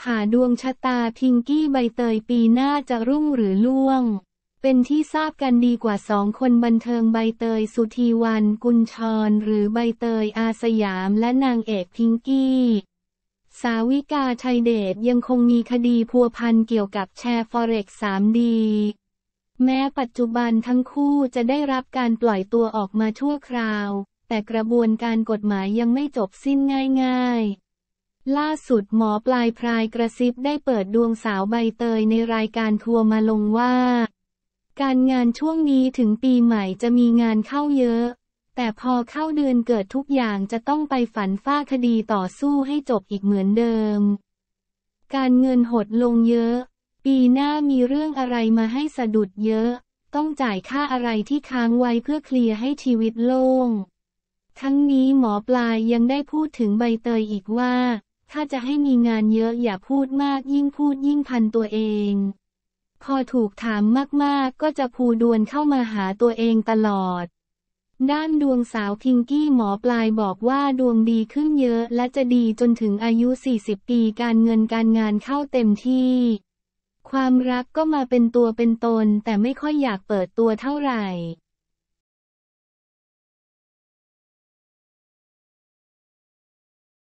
ผ่าดวงชะตาพิงกี้ใบเตย ปีหน้าจะรุ่งหรือล่วง เป็นที่ทราบกันดีกว่าสองคนบันเทิงใบเตย สุธีวันกุลชรหรือใบเตย อาสยามและนางเอกพิงกี้ สาวิกาชัยเดชยังคงมีคดีพัวพันเกี่ยวกับแชร์ ฟอเร x 3D แม้ปัจจุบันทั้งคู่จะได้รับการปล่อยตัวออกมาชั่วคราว แต่กระบวนการกฎหมายยังไม่จบสิ้นง่าย ๆล่าสุดหมอปลายพรายกระซิบได้เปิดดวงสาวใบเตยในรายการทัวร์มาลงว่า การงานช่วงนี้ถึงปีใหม่จะมีงานเข้าเยอะ แต่พอเข้าเดือนเกิดทุกอย่างจะต้องไปฝันฝ้าคดีต่อสู้ให้จบอีกเหมือนเดิม การเงินหดลงเยอะ ปีหน้ามีเรื่องอะไรมาให้สะดุดเยอะ ต้องจ่ายค่าอะไรที่ค้างไว้เพื่อเคลียร์ให้ชีวิตโล่งทั้งนี้หมอปลายยังได้พูดถึงใบเตยอีกว่าถ้าจะให้มีงานเยอะอย่าพูดมากยิ่งพูดยิ่งพันตัวเอง พอถูกถามมากๆ ก็จะพูดวนเข้ามาหาตัวเองตลอด ด้านดวงสาวพิงกี้หมอปลายบอกว่าดวงดีขึ้นเยอะและจะดีจนถึงอายุ 40 ปีการเงินการงานเข้าเต็มที่ ความรักก็มาเป็นตัวเป็นตนแต่ไม่ค่อยอยากเปิดตัวเท่าไหร่